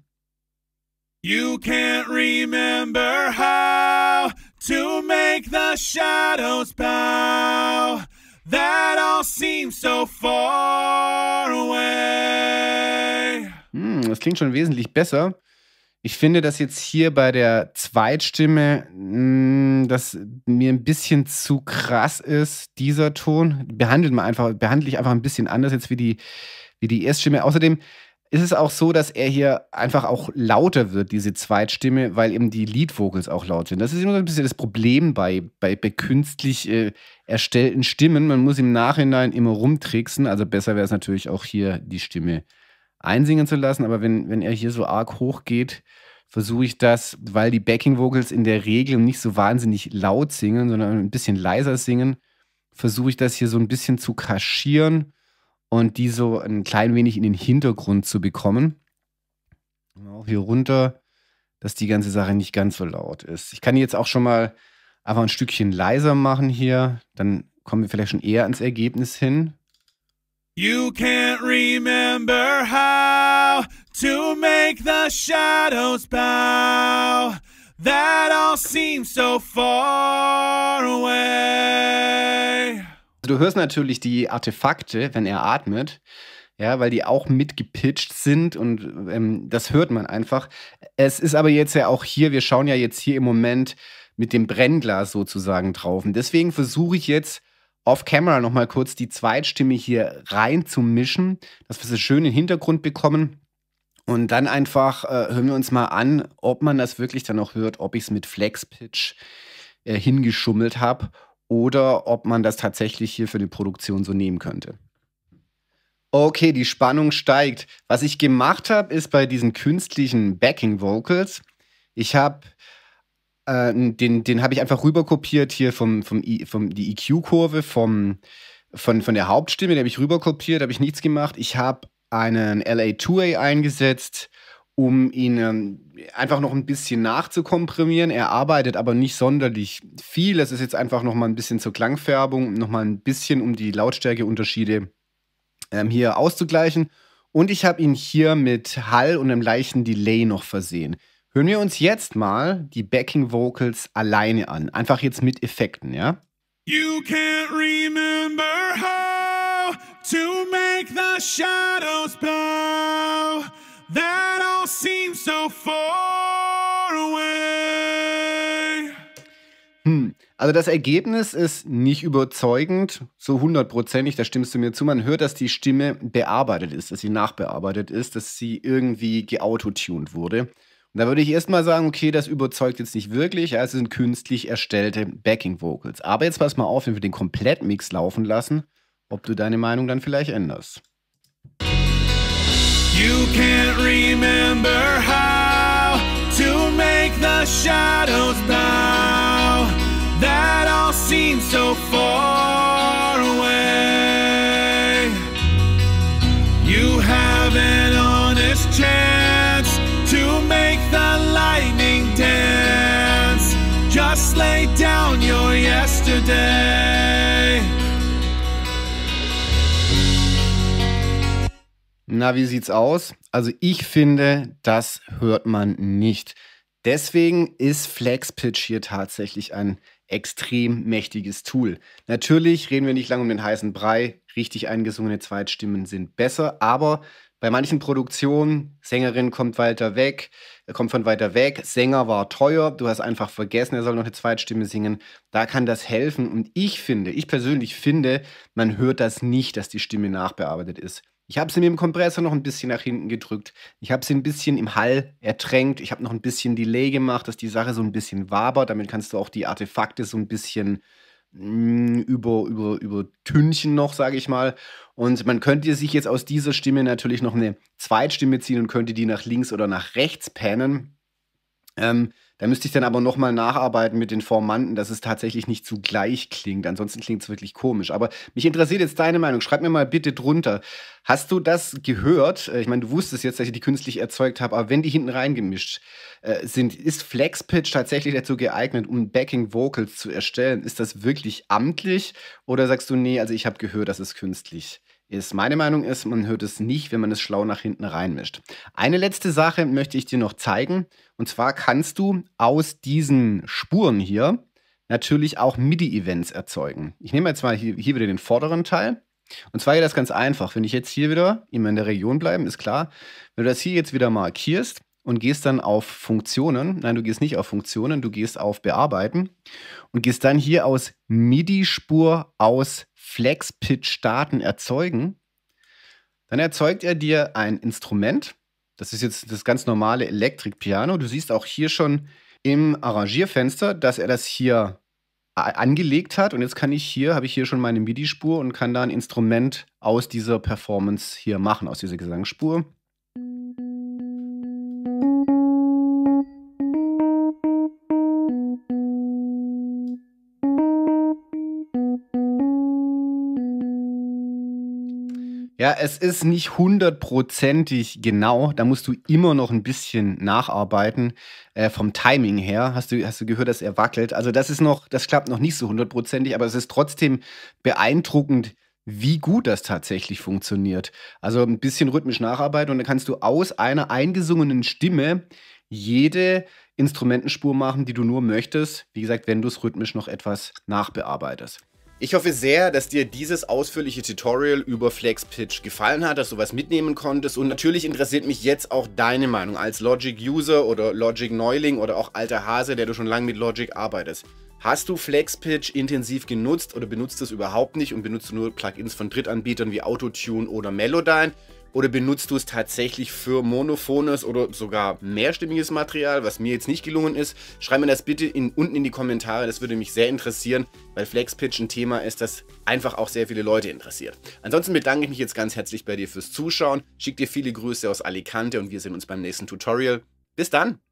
You can't remember how to make the shadows bow. That all seems so far away. Hm, das klingt schon wesentlich besser. Ich finde das jetzt hier bei der Zweitstimme, mh, mm, dass mir ein bisschen zu krass ist, dieser Ton. Behandelt man einfach, behandle ich einfach ein bisschen anders jetzt wie die, wie die Erststimme. Außerdem ist es auch so, dass er hier einfach auch lauter wird, diese Zweitstimme, weil eben die Lead-Vocals auch laut sind. Das ist immer so ein bisschen das Problem bei, bei, bei künstlich äh, erstellten Stimmen. Man muss im Nachhinein immer rumtricksen. Also besser wäre es natürlich auch hier die Stimme einsingen zu lassen, aber wenn, wenn er hier so arg hoch geht, versuche ich das, weil die Backing Vocals in der Regel nicht so wahnsinnig laut singen, sondern ein bisschen leiser singen, versuche ich das hier so ein bisschen zu kaschieren und die so ein klein wenig in den Hintergrund zu bekommen. Und auch hier runter, dass die ganze Sache nicht ganz so laut ist. Ich kann die jetzt auch schon mal einfach ein Stückchen leiser machen hier, dann kommen wir vielleicht schon eher ans Ergebnis hin. You can't remember how to make the shadows bow. That all seems so far away. Also du hörst natürlich die Artefakte, wenn er atmet, ja, weil die auch mitgepitcht sind und ähm, das hört man einfach. Es ist aber jetzt ja auch hier, wir schauen ja jetzt hier im Moment mit dem Brennglas sozusagen drauf. Und deswegen versuche ich jetzt off-camera nochmal kurz die Zweitstimme hier rein zu mischen, dass wir es schön in den Hintergrund bekommen. Und dann einfach äh, hören wir uns mal an, ob man das wirklich dann auch hört, ob ich es mit Flex-Pitch äh, hingeschummelt habe oder ob man das tatsächlich hier für die Produktion so nehmen könnte. Okay, die Spannung steigt. Was ich gemacht habe, ist bei diesen künstlichen Backing Vocals, ich habe äh, den den habe ich einfach rüberkopiert hier vom, vom, I, vom die EQ-Kurve vom, von, von der Hauptstimme, den habe ich rüberkopiert, habe ich nichts gemacht. Ich habe einen LA2A eingesetzt, um ihn ähm, einfach noch ein bisschen nachzukomprimieren. Er arbeitet aber nicht sonderlich viel. Das ist jetzt einfach noch mal ein bisschen zur Klangfärbung, noch mal ein bisschen, um die Lautstärkeunterschiede ähm, hier auszugleichen. Und ich habe ihn hier mit Hall und einem leichten Delay noch versehen. Hören wir uns jetzt mal die Backing Vocals alleine an. Einfach jetzt mit Effekten, ja? You can't remember how to make the shadows bow. That all seems so far away. Hm, also das Ergebnis ist nicht überzeugend, so hundertprozentig, da stimmst du mir zu. Man hört, dass die Stimme bearbeitet ist, dass sie nachbearbeitet ist, dass sie irgendwie geautotuned wurde. Und da würde ich erstmal sagen, okay, das überzeugt jetzt nicht wirklich. Ja, es sind künstlich erstellte Backing Vocals. Aber jetzt pass mal auf, wenn wir den Komplettmix laufen lassen, ob du deine Meinung dann vielleicht änderst. You can't remember how to make the shadows bow. That all seems so far away. You have an honest chance make the lightning dance. Just lay down your yesterday. Na, wie sieht's aus? Also ich finde, das hört man nicht. Deswegen ist Flex Pitch hier tatsächlich ein extrem mächtiges Tool. Natürlich reden wir nicht lange um den heißen Brei. Richtig eingesungene Zweitstimmen sind besser, aber bei manchen Produktionen, Sängerin kommt weiter weg, äh, kommt von weiter weg, Sänger war teuer, du hast einfach vergessen, er soll noch eine Zweitstimme singen. Da kann das helfen. Und ich finde, ich persönlich finde, man hört das nicht, dass die Stimme nachbearbeitet ist. Ich habe sie mit dem Kompressor noch ein bisschen nach hinten gedrückt. Ich habe sie ein bisschen im Hall ertränkt. Ich habe noch ein bisschen Delay gemacht, dass die Sache so ein bisschen wabert. Damit kannst du auch die Artefakte so ein bisschen Mm, über, über, über Tünchen noch, sage ich mal. Und man könnte sich jetzt aus dieser Stimme natürlich noch eine Zweitstimme ziehen und könnte die nach links oder nach rechts pennen. Ähm, da müsste ich dann aber nochmal nacharbeiten mit den Formanten, dass es tatsächlich nicht zugleich klingt. Ansonsten klingt es wirklich komisch. Aber mich interessiert jetzt deine Meinung. Schreib mir mal bitte drunter. Hast du das gehört? Äh, ich meine, du wusstest jetzt, dass ich die künstlich erzeugt habe, aber wenn die hinten reingemischt äh, sind, ist Flex Pitch tatsächlich dazu geeignet, um Backing Vocals zu erstellen? Ist das wirklich amtlich oder sagst du, nee, also ich habe gehört, das ist künstlich? ist, meine Meinung ist, man hört es nicht, wenn man es schlau nach hinten reinmischt. Eine letzte Sache möchte ich dir noch zeigen. Und zwar kannst du aus diesen Spuren hier natürlich auch MIDI-Events erzeugen. Ich nehme jetzt mal hier, hier wieder den vorderen Teil. Und zwar geht das ganz einfach. Wenn ich jetzt hier wieder immer in der Region bleiben, ist klar. Wenn du das hier jetzt wieder markierst, und gehst dann auf Funktionen. Nein, du gehst nicht auf Funktionen, du gehst auf Bearbeiten und gehst dann hier aus MIDI-Spur aus Flex-Pitch-Daten erzeugen. Dann erzeugt er dir ein Instrument. Das ist jetzt das ganz normale Elektrik-Piano. Du siehst auch hier schon im Arrangierfenster, dass er das hier angelegt hat. Und jetzt kann ich hier, habe ich hier schon meine MIDI-Spur und kann da ein Instrument aus dieser Performance hier machen, aus dieser Gesangsspur. Ja, es ist nicht hundertprozentig genau. Da musst du immer noch ein bisschen nacharbeiten. Äh, vom Timing her hast du, hast du gehört, dass er wackelt. Also das ist noch, das klappt noch nicht so hundertprozentig, aber es ist trotzdem beeindruckend, wie gut das tatsächlich funktioniert. Also ein bisschen rhythmisch nacharbeiten und dann kannst du aus einer eingesungenen Stimme jede Instrumentenspur machen, die du nur möchtest. Wie gesagt, wenn du es rhythmisch noch etwas nachbearbeitest. Ich hoffe sehr, dass dir dieses ausführliche Tutorial über FlexPitch gefallen hat, dass du was mitnehmen konntest und natürlich interessiert mich jetzt auch deine Meinung als Logic-User oder Logic-Neuling oder auch alter Hase, der du schon lange mit Logic arbeitest. Hast du FlexPitch intensiv genutzt oder benutzt es überhaupt nicht und benutzt du nur Plugins von Drittanbietern wie Autotune oder Melodyne? Oder benutzt du es tatsächlich für monophones oder sogar mehrstimmiges Material, was mir jetzt nicht gelungen ist? Schreib mir das bitte in, unten in die Kommentare, das würde mich sehr interessieren, weil Flexpitch ein Thema ist, das einfach auch sehr viele Leute interessiert. Ansonsten bedanke ich mich jetzt ganz herzlich bei dir fürs Zuschauen, schick dir viele Grüße aus Alicante und wir sehen uns beim nächsten Tutorial. Bis dann!